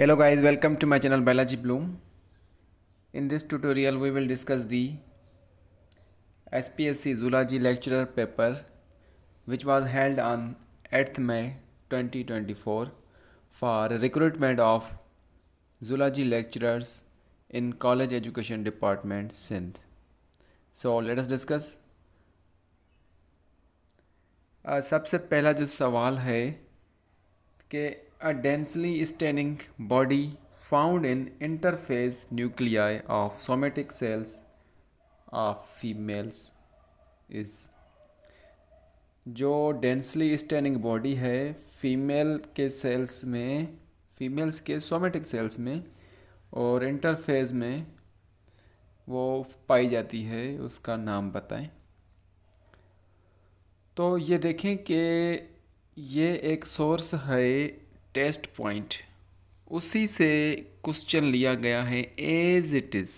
hello guys welcome to my channel biology bloom in this tutorial we will discuss the spsc zoology lecturer paper which was held on 8th may 2024 for recruitment of zoology lecturers in college education department sindh so let us discuss uh, सबसे पहला जो सवाल है कि a densely staining body found in interphase nuclei of somatic cells of females is जो densely staining body है female के cells में फीमेल्स के सोमेटिक सेल्स में और इंटरफेज में वो पाई जाती है उसका नाम बताएं तो ये देखें कि ये एक सोर्स है टेस्ट पॉइंट उसी से क्वेश्चन लिया गया है as it is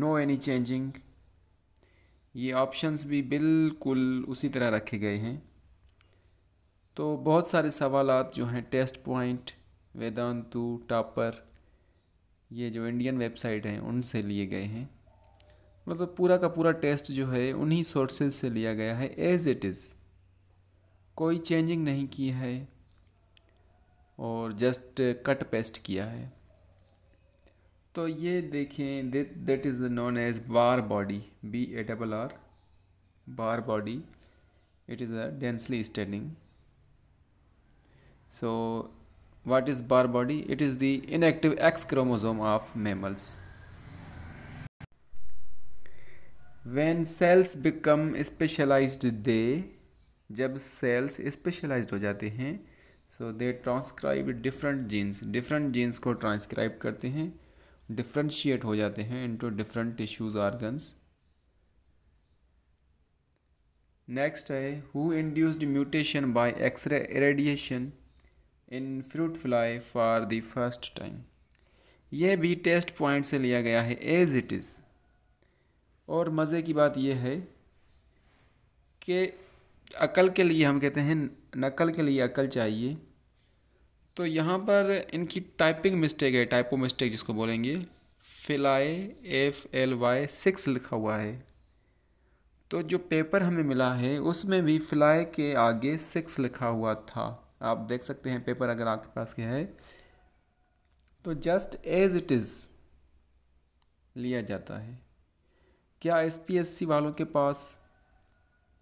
no any changing ये ऑप्शंस भी बिल्कुल उसी तरह रखे गए हैं तो बहुत सारे सवाल जो हैं टेस्ट पॉइंट वेदांतु टापर ये जो इंडियन वेबसाइट हैं उनसे लिए गए हैं मतलब तो पूरा का पूरा टेस्ट जो है उन्हीं सोर्सेज से लिया गया है एज इट इज़ कोई चेंजिंग नहीं की है और जस्ट कट पेस्ट किया है तो ये देखें that is known as Barr body B A double R Barr body it is a densely standing so what is Barr body it is the inactive X chromosome of mammals when cells become specialise they जब cells specialised हो जाते हैं so they transcribe different genes different genes को transcribe करते हैं differentiate हो जाते हैं into different tissues organs next है who induced mutation by X ray radiation in fruit fly for the first time यह भी टेस्ट पॉइंट से लिया गया है एज इट इज़ और मज़े की बात यह है कि अकल के लिए हम कहते हैं नकल के लिए अकल चाहिए तो यहाँ पर इनकी टाइपिंग मिस्टेक है टाइपो मिस्टेक जिसको बोलेंगे फिलाए एफ एल वाई सिक्स लिखा हुआ है तो जो पेपर हमें मिला है उसमें भी फिलाए के आगे सिक्स लिखा हुआ था आप देख सकते हैं पेपर अगर आपके पास के है तो जस्ट एज इट इज़ लिया जाता है क्या एसपीएससी वालों के पास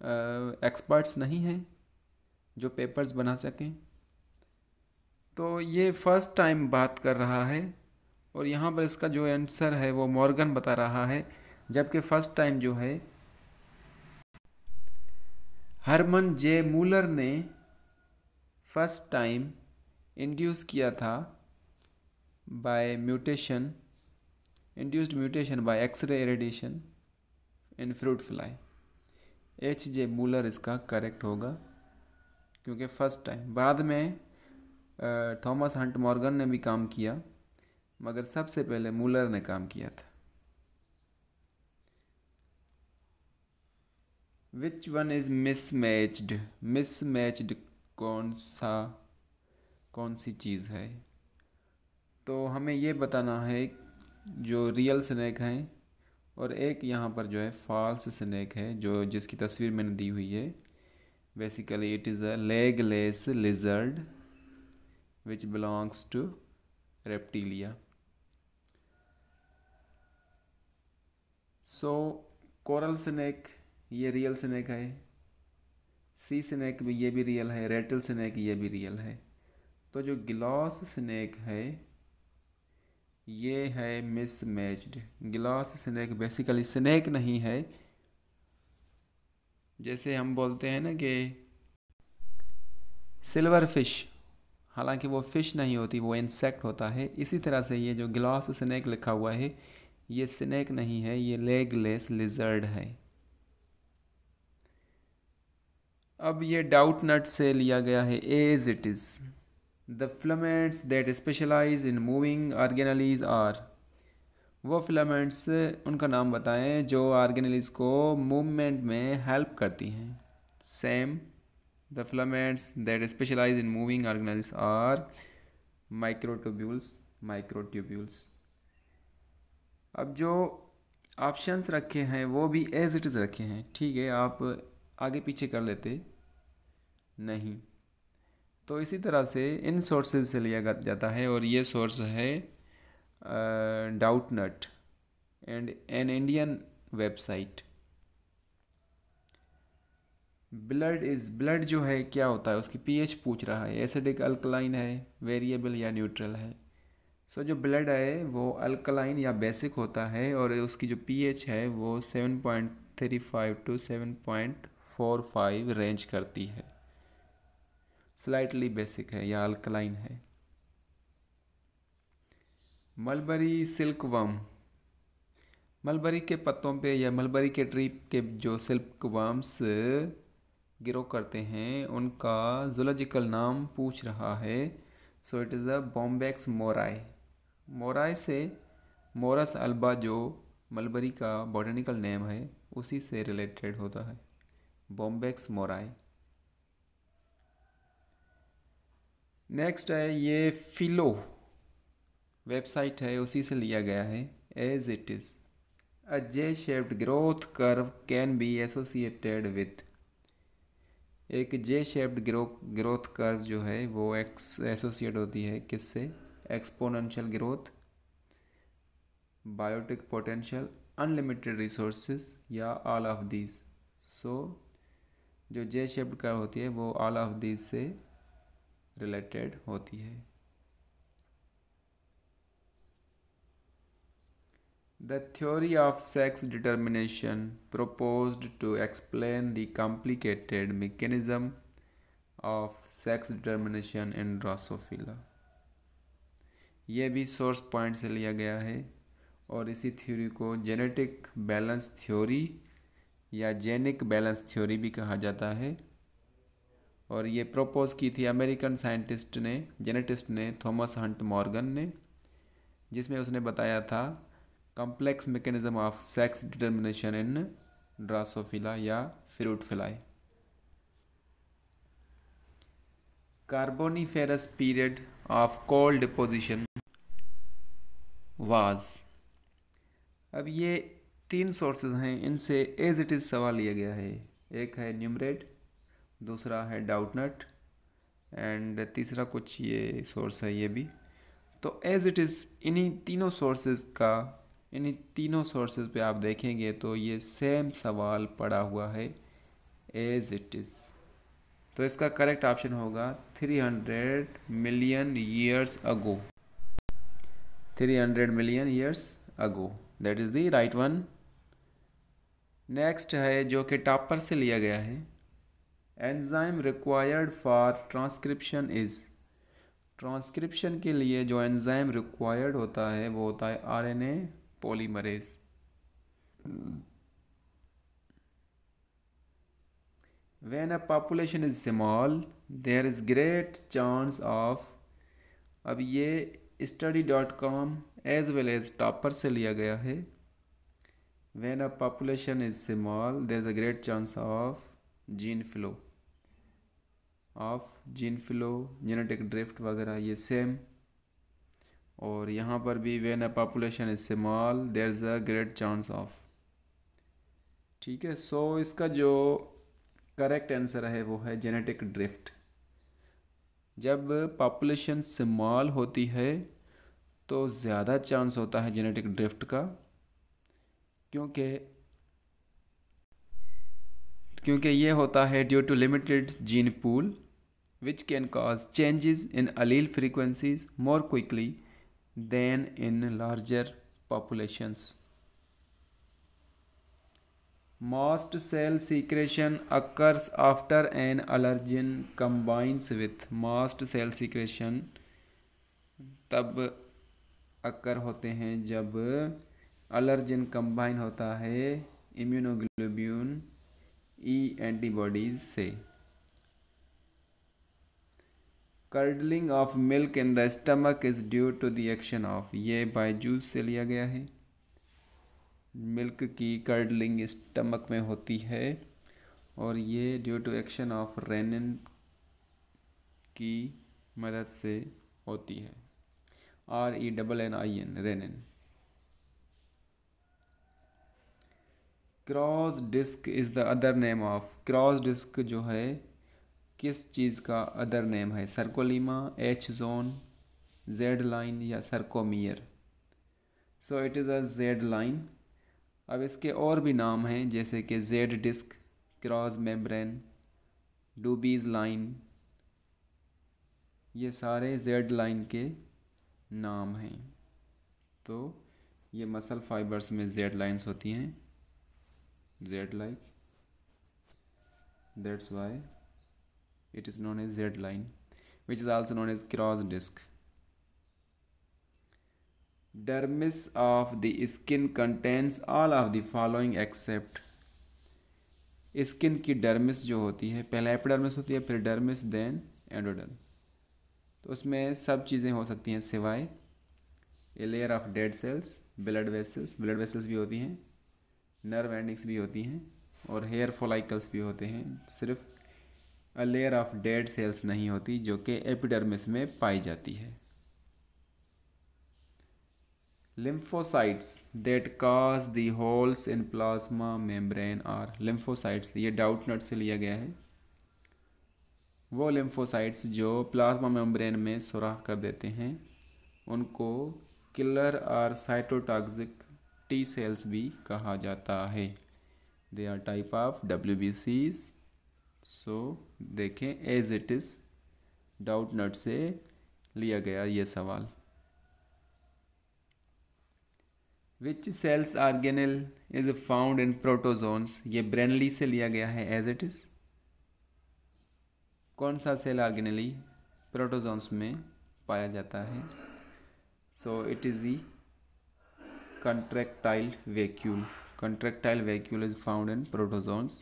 एक्सपर्ट्स नहीं हैं जो पेपर्स बना सकें तो ये फर्स्ट टाइम बात कर रहा है और यहाँ पर इसका जो आंसर है वो मॉर्गन बता रहा है जबकि फ़र्स्ट टाइम जो है हरमन जे मूलर ने फर्स्ट टाइम इंड्यूस किया था by mutation induced mutation by X ray radiation in fruit fly H J Muller इसका करेक्ट होगा क्योंकि फ़र्स्ट टाइम बाद में थॉमस हंट मॉर्गन ने भी काम किया मगर सबसे पहले मूलर ने काम किया था which one is miss mismatched कौन सा कौन सी चीज़ है तो हमें ये बताना है जो रियल स्नैक हैं और एक यहाँ पर जो है फॉल्स स्नैक है जो जिसकी तस्वीर मैंने दी हुई है basically it is a legless lizard which belongs to Reptilia so coral snake ये रियल स्नैक है सी स्नैक भी ये भी रियल है रेटल स्नैक ये भी रियल है तो जो ग्लॉस स्नैक है ये है mismatched glass snake basically snake नहीं है जैसे हम बोलते हैं ना कि सिल्वर फिश हालांकि वो फिश नहीं होती वो इंसेक्ट होता है इसी तरह से ये जो ग्लास स्नैक लिखा हुआ है ये स्नैक नहीं है ये लेगलेस लिजर्ड है अब ये डाउट नट से लिया गया है as it is the filaments that specialise in moving organelles are वो फिलामेंट्स उनका नाम बताएं जो आर्गेनालीज को मूवमेंट में हेल्प करती हैं same the filaments that specialise in moving organelles are microtubules microtubules अब जो ऑप्शंस रखे हैं वो भी एज इट इज़ रखे हैं ठीक है आप आगे पीछे कर लेते नहीं तो इसी तरह से इन सोर्सेज से लिया जाता है और ये सोर्स है Doubtnut and an Indian website blood is blood जो है क्या होता है उसकी पीएच पूछ रहा है एसिडिक अल्कलाइन है वेरिएबल या न्यूट्रल है सो so, जो ब्लड है वो अल्कलाइन या बेसिक होता है और उसकी जो पीएच है वो seven point three five to seven point four five range करती है स्लाइटली बेसिक है या अल्कलाइन है मलबरी सिल्कवम मलबरी के पत्तों पे या मलबरी के ट्री के जो सिल्क वाम्स गिरो करते हैं उनका जोलॉजिकल नाम पूछ रहा है so it is a Bombyx mori mori से मोरस अल्बा जो मलबरी का बॉटनिकल नेम है उसी से रिलेटेड होता है बॉम्बेक्स मोराई नेक्स्ट है ये फिलो वेबसाइट है उसी से लिया गया है as it is a J shaped growth curve can be associated with एक J shaped grow growth curve जो है वो एक्स एसोसिएट होती है किससे exponential growth biotic potential unlimited resources या ऑल ऑफ दीज सो जो जे शेप्ड कर्व होती है वो ऑल ऑफ दीज से रिलेटेड होती है the theory of sex determination propose to explain the complicated mechanism of sex determination इन ड्रासोफीला यह भी सोर्स पॉइंट से लिया गया है और इसी थ्योरी को जेनेटिक बैलेंस थ्योरी या जेनिक बैलेंस थ्योरी भी कहा जाता है और ये प्रपोज की थी अमेरिकन साइंटिस्ट ने जेनेटिस्ट ने थॉमस हंट मॉर्गन ने जिसमें उसने बताया था complex mechanism of sex determination in Drosophila या fruit carboniferous period of coal deposition was अब ये तीन सोर्सेज हैं इनसे एज इट इज़ सवाल लिया गया है एक है न्यूमरेट दूसरा है डाउटनट एंड तीसरा कुछ ये सोर्स है ये भी तो एज़ इट इज़ इन्हीं तीनों सोर्सेज का इन्हीं तीनों सोर्सेज पे आप देखेंगे तो ये सेम सवाल पड़ा हुआ है एज इट इज़ तो इसका करेक्ट ऑप्शन होगा 300 million years ago 300 million years ago that is the right one next है जो कि टॉपर से लिया गया है enzyme required for transcription is transcription के लिए जो एंजाइम रिक्वायर्ड होता है वो होता है RNA polymerase when a population is small there is great chance of अब ये study dot com as well as Toppr से लिया गया है when a population is small there is a great chance of gene flow of gene flow genetic drift वगैरह ये same और यहाँ पर भी when a population is small there is a great chance of ठीक है सो इसका जो करेक्ट आंसर है वो है जेनेटिक ड्रिफ्ट जब पॉपुलेशन स्मॉल होती है तो ज़्यादा चांस होता है जेनेटिक ड्रिफ्ट का क्योंकि क्योंकि ये होता है due to limited gene pool which can cause changes in allele frequencies more quickly than in larger populations mast cell secretion occurs after an allergen combines with most cell secretion तब occur होते हैं जब allergen combine होता है immunoglobulin E antibodies से curdling of milk in the stomach is due to the action of ये Byju's से लिया गया है मिल्क की कर्डलिंग स्टमक में होती है और ये due to action of rennin की मदद से होती है R E double N I N rennin cross disc is the other name of cross disc जो है किस चीज़ का अदर नेम है sarcolemma H zone Z line या sarcomere so it is a Z line अब इसके और भी नाम हैं जैसे कि Z disc cross membrane Dobie's line ये सारे जेड लाइन के नाम हैं तो ये मसल फाइबर्स में जेड लाइंस होती हैं z like that's why it is known as z line which is also known as cross disc dermis of the skin contains all of the following except skin की dermis जो होती है पहले epidermis होती है फिर डर्मिस देन एंडोडर्म तो उसमें सब चीज़ें हो सकती हैं सिवाय a layer of dead cells blood vessels blood vessels भी होती हैं नर्व एंडिंग्स भी होती हैं और हेयर फोलाइकल्स भी होते हैं सिर्फ a layer of dead cells नहीं होती जो कि एपिडर्मिस में पाई जाती है lymphocytes that cause the holes in plasma membrane are lymphocytes ये डाउट नट से लिया गया है वो लिम्फोसाइट्स जो प्लाज्मा मेम्ब्रेन में सुराख कर देते हैं उनको killer or cytotoxic T cells भी कहा जाता है they are type of W B Cs so देखें as it is Doubtnut से लिया गया ये सवाल which cells organelle is found in protozoans ये ब्रेनली से लिया गया है एज इट इज कौन सा सेल आर्गेनली प्रोटोजोन्स में पाया जाता है so it is the contractile vacuole contractile vacuole is found in protozoans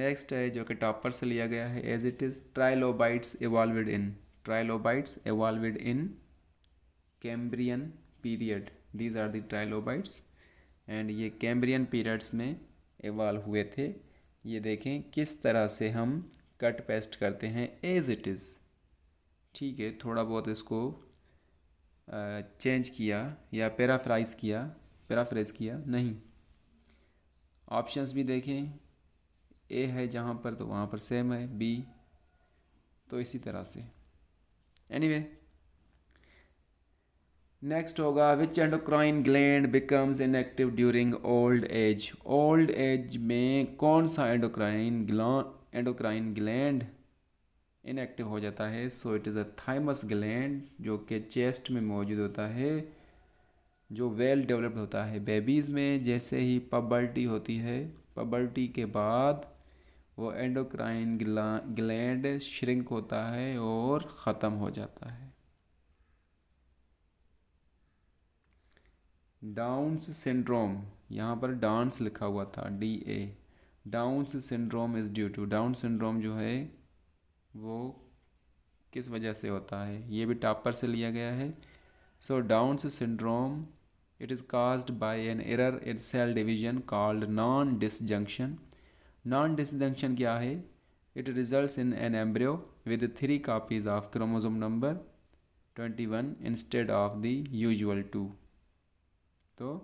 next है जो कि टॉपर से लिया गया है as it is trilobites evolved in trilobites evolved in Cambrian period these are the end ये कैम्ब्रियन पीरियड्स में evolve हुए थे ये देखें किस तरह से हम कट पेस्ट करते हैं एज इट इज़ ठीक है थोड़ा बहुत इसको चेंज किया या पैराफ्राइज किया पैराफ्रेज किया नहीं ऑप्शंस भी देखें ए है जहाँ पर तो वहाँ पर सेम है बी तो इसी तरह से एनीवे नेक्स्ट होगा which endocrine gland becomes inactive during old age old age में कौन सा endocrine gland endocrine gland inactive हो जाता है so it is a thymus gland जो कि चेस्ट में मौजूद होता है जो वेल डेवलप्ड होता है बेबीज़ में जैसे ही पबर्टी होती है पबर्टी के बाद वो एंडोक्राइन ग्लैंड श्रिंक होता है और ख़त्म हो जाता है डाउन्स सिंड्रोम यहाँ पर डांस लिखा हुआ था D A Down's syndrome is due to Down syndrome जो है वो किस वजह से होता है ये भी टापर से लिया गया है so Down's syndrome it is caused by an error in cell division called non disjunction non disjunction क्या है it result in an embryo with three copies of chromosome number twenty one instead of the usual two तो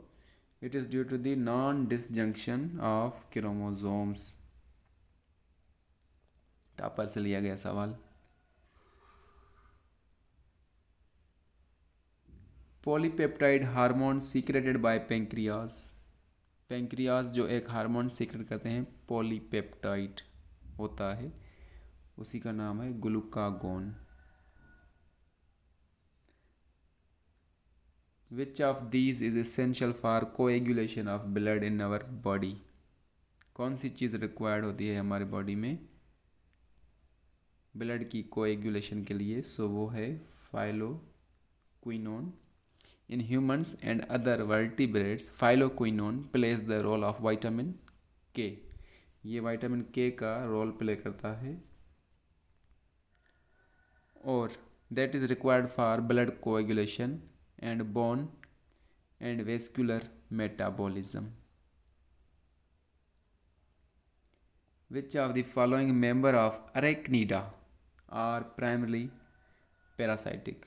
it is due to non disjunction of chromosomes topper से लिया गया सवाल polypeptide hormone secreted by pancreas pancreas जो एक hormone secrete करते हैं polypeptide होता है उसी का नाम है glucagon which of these is essential for coagulation of blood in our body कौन सी चीज़ रिक्वायर्ड होती है हमारे बॉडी में ब्लड की कोएगुलेशन के लिए सो वो है phylloquinone in humans and other vertebrates phylloquinone plays the role of vitamin K ये वाइटामिन के का रोल प्ले करता है और that is required for blood coagulation and bone and vascular metabolism which of the following member of arachnida are primary parasitic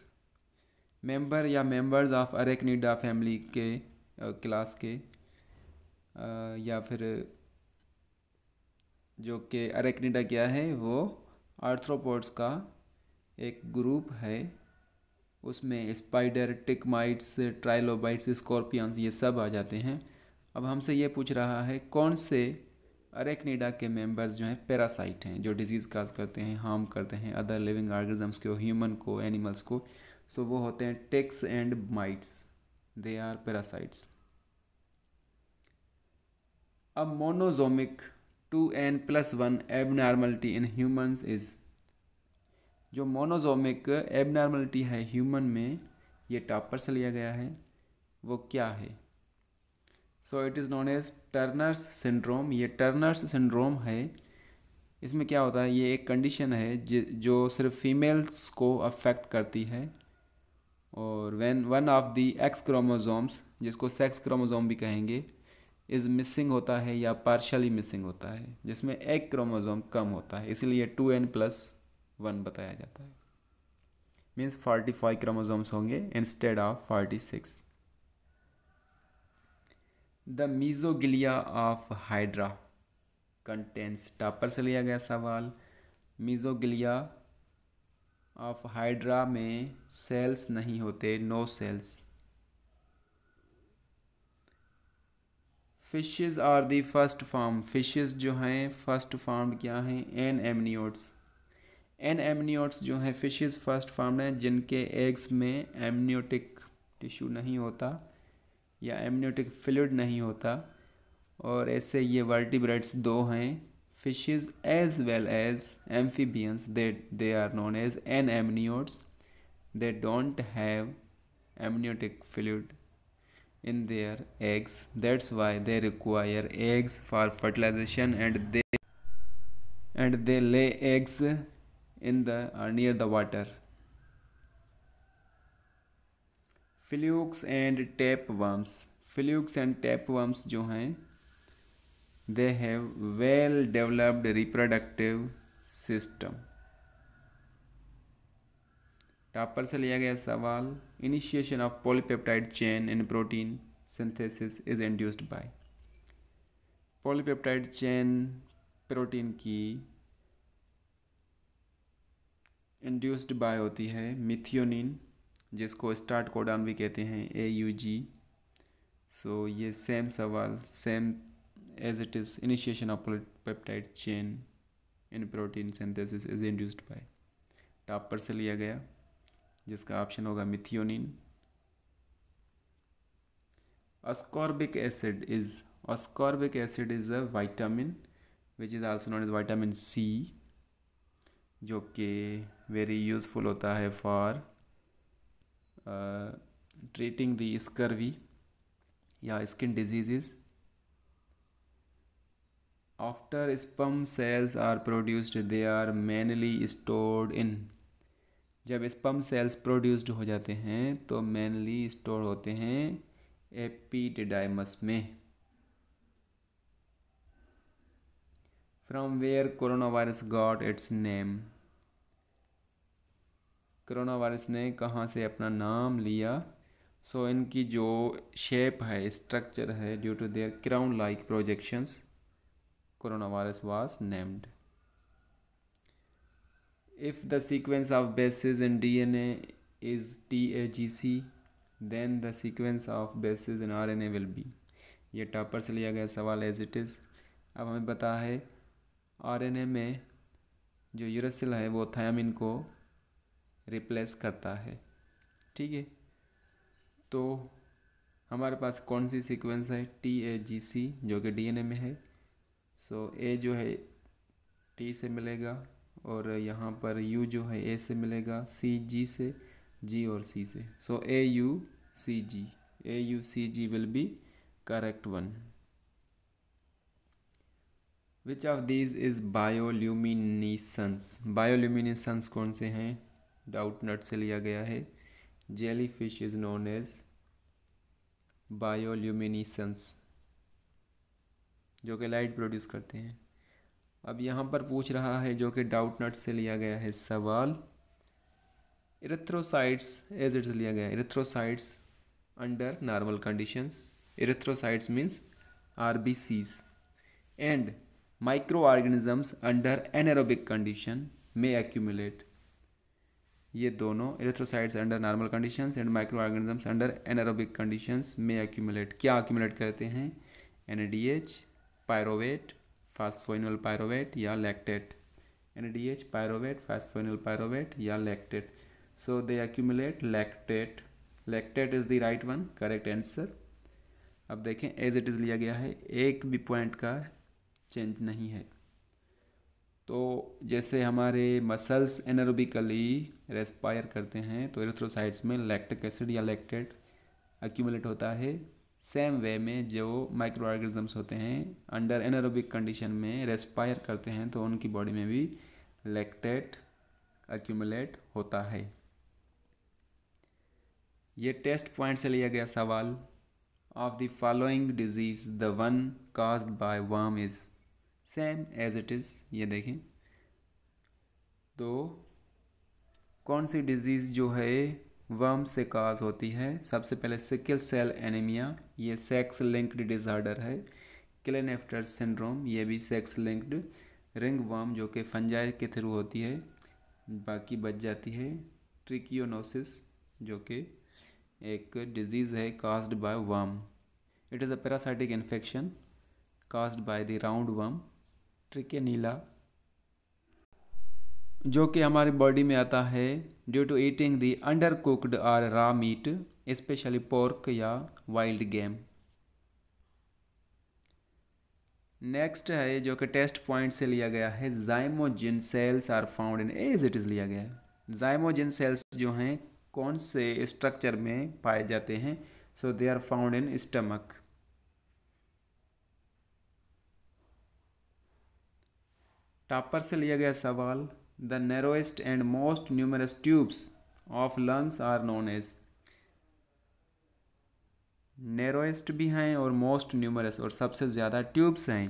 member या members of arachnida family के class के या फिर जो कि अरेक्निडा क्या है वो आर्थ्रोपोड्स का एक ग्रुप है उसमें स्पाइडर टिकमाइट्स ट्राइलोबाइट्स स्कॉर्पियंस ये सब आ जाते हैं अब हमसे ये पूछ रहा है कौन से अरेक्निडा के मेंबर्स जो हैं पैरासाइट हैं जो डिजीज़ काज करते हैं हार्म करते हैं अदर लिविंग ऑर्गेनिजम्स को ह्यूमन को एनिमल्स को सो वो होते हैं ticks and mites they are parasites अब monosomic two n plus one abnormality in humans is जो मोनोजोमिक एबनॉर्मलिटी है ह्यूमन में ये टॉपर से लिया गया है वो क्या है so it is known as Turner's syndrome ये टर्नर्स सिंड्रोम है इसमें क्या होता है ये एक कंडीशन है जो सिर्फ फीमेल्स को अफेक्ट करती है और when one of the X chromosomes जिसको सेक्स क्रोमोजोम भी कहेंगे इज़ मिसिंग होता है या पार्शली मिसिंग होता है जिसमें एक क्रोमोजोम कम होता है इसीलिए टू एन प्लस वन बताया जाता है मीन्स फोर्टी फाइव क्रोमोजोम्स होंगे instead of forty six the mesoglea of hydra contains topper से लिया गया सवाल मीज़ोगिलिया ऑफ हाइड्रा में सेल्स नहीं होते no cells fishes are the first form fishes जो हैं फर्स्ट फॉर्म क्या हैं एन एमनियोट्स एन एमनियोट्स जो हैं फिशेस फर्स्ट फॉर्म हैं जिनके एग्स में एमनियोटिक टिश्यू नहीं होता या एमनियोटिक फ्लूड नहीं होता और ऐसे ये वर्टिब्रेट्स दो हैं fish as well as amphibians they they are known as an amniotes they don't have amniotic fluid in their eggs that's why they require eggs for fertilization and they and they lay eggs in the the water flukes and tapeworms flukes and tapeworms जो हैं they have well developed reproductive system topper से लिया गया सवाल initiation of polypeptide chain in protein synthesis is induced by polypeptide chain protein की induced by होती है methionine जिसको स्टार्ट कोडान भी कहते हैं ए यू जी सो ये सेम सवाल same as it is initiation of peptide chain in protein synthesis is induced by topper से लिया गया जिसका ऑप्शन होगा methionine ascorbic acid is ascorbic acid is a vitamin which is also known is vitamin C जो कि very useful होता है for treating the scurvy या skin diseases after sperm cells are produced they are mainly stored in जब sperm cells produced हो जाते हैं तो मेनली स्टोर होते हैं एपीडिडाइमस में from where corona virus got its name corona virus ने कहाँ से अपना नाम लिया सो so, इनकी जो शेप है स्ट्रक्चर है due to their crown like projections corona virus was named if the sequence if the sequence of bases in DNA is TAGC then of sequence in R N A will be ये topper से लिया गया सवाल as it is अब हमें पता है RNA में जो यूरसिल है वो थायमिन को रिप्लेस करता है ठीक है तो हमारे पास कौन सी सीक्वेंस है टी ए जी सी जो कि डीएनए में है सो so, ए जो है टी से मिलेगा और यहाँ पर यू जो है ए से मिलेगा सी जी से जी और सी से so A U C G A U C G will be correct one which of these is bioluminescence bioluminescence कौन से हैं डाउट नट से लिया गया है jelly fish is known as bioluminescence जो कि लाइट प्रोड्यूस करते हैं अब यहाँ पर पूछ रहा है जो कि डाउट नट से लिया गया है सवाल इरेथ्रोसाइट्स एज इट्स लिया गया erythrocytes under normal conditions erythrocytes be means and micro organisms under anaerobic condition में एक्यूमुलेट ये दोनों erythrocytes under normal conditions and micro organisms under anaerobic conditions में एक्यूमुलेट क्या एक्यूमुलेट करते हैं N D H pyruvate phosphoenol pyruvate या lactate N D H pyruvate phosphoenol pyruvate या lactate so they accumulate lactate lactate is the right one correct answer अब देखें as it is लिया गया है एक भी पॉइंट का चेंज नहीं है तो जैसे हमारे मसल्स एनारोबिकली रेस्पायर करते हैं तो एरेथ्रोसाइट्स में लैक्टिक एसिड या लैक्टेट एक्यूमुलेट होता है सेम वे में जो माइक्रो ऑर्गेनिजम्स होते हैं अंडर एनारोबिक कंडीशन में रेस्पायर करते हैं तो उनकी बॉडी में भी लैक्टेट एक्यूमुलेट होता है ये टेस्ट पॉइंट से लिया गया सवाल of the following disease the one caused by worm is same as it is ये देखें तो कौन सी डिजीज़ जो है वर्म से काज होती है सबसे पहले सिकल सेल एनीमिया ये सेक्स लिंक्ड डिज़ार्डर है क्लेनेफ्टर सिंड्रोम ये भी सेक्स लिंक्ड रिंग वर्म जो कि फंजाई के थ्रू होती है बाकी बच जाती है ट्रिकियोनोसिस जो कि एक डिजीज़ है caused by worm it is a parasitic infection caused by the roundworm trichinella जो कि हमारी बॉडी में आता है due to eating the undercooked or raw meat specially pork or wild game next है जो कि टेस्ट पॉइंट से लिया गया है zymogen cells are found in as it is लिया गया है जाइमोजिन सेल्स जो हैं कौन से स्ट्रक्चर में पाए जाते हैं so they are found in stomach topper से लिया गया सवाल the narrowest and most numerous tubes of lungs are known as नेरोस्ट भी हैं और मोस्ट न्यूमरस और सबसे ज़्यादा ट्यूब्स हैं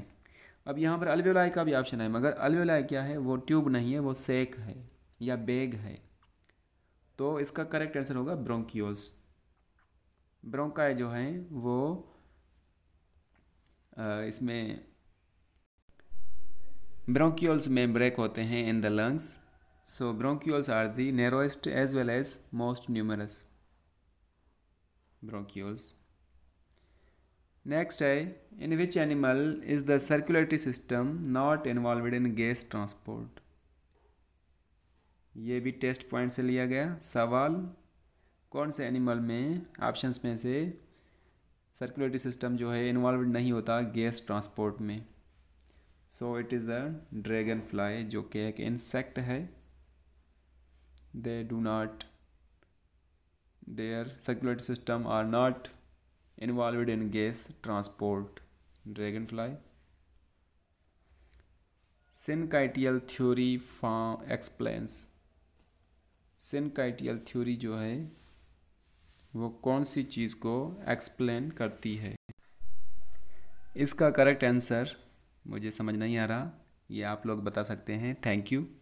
अब यहाँ पर अलवेलाई का भी ऑप्शन है मगर अलवेलाई क्या है वो ट्यूब नहीं है वो सेक है या बेग है तो इसका करेक्ट आंसर होगा ब्रोंकियोल्स ब्रोंकाए जो हैं वो आ, इसमें ब्रोंक्यूल्स में ब्रेक होते हैं in the lungs so bronchioles are the narrowest as well as most numerous bronchioles next है in which animal is the circulatory system not involve in gas transport ये भी टेस्ट पॉइंट से लिया गया सवाल कौन से एनिमल में ऑप्शंस में से सर्कुलेटरी सिस्टम जो है इन्वॉल्व नहीं होता गैस ट्रांसपोर्ट में so it is a dragonfly जो कि एक इंसेक्ट है they do not their circulatory system are not involve in gas transport dragonfly syncytial theory for explains सिनकाइटियल theory जो है वो कौन सी चीज़ को एक्सप्लेन करती है इसका करेक्ट आंसर मुझे समझ नहीं आ रहा ये आप लोग बता सकते हैं थैंक यू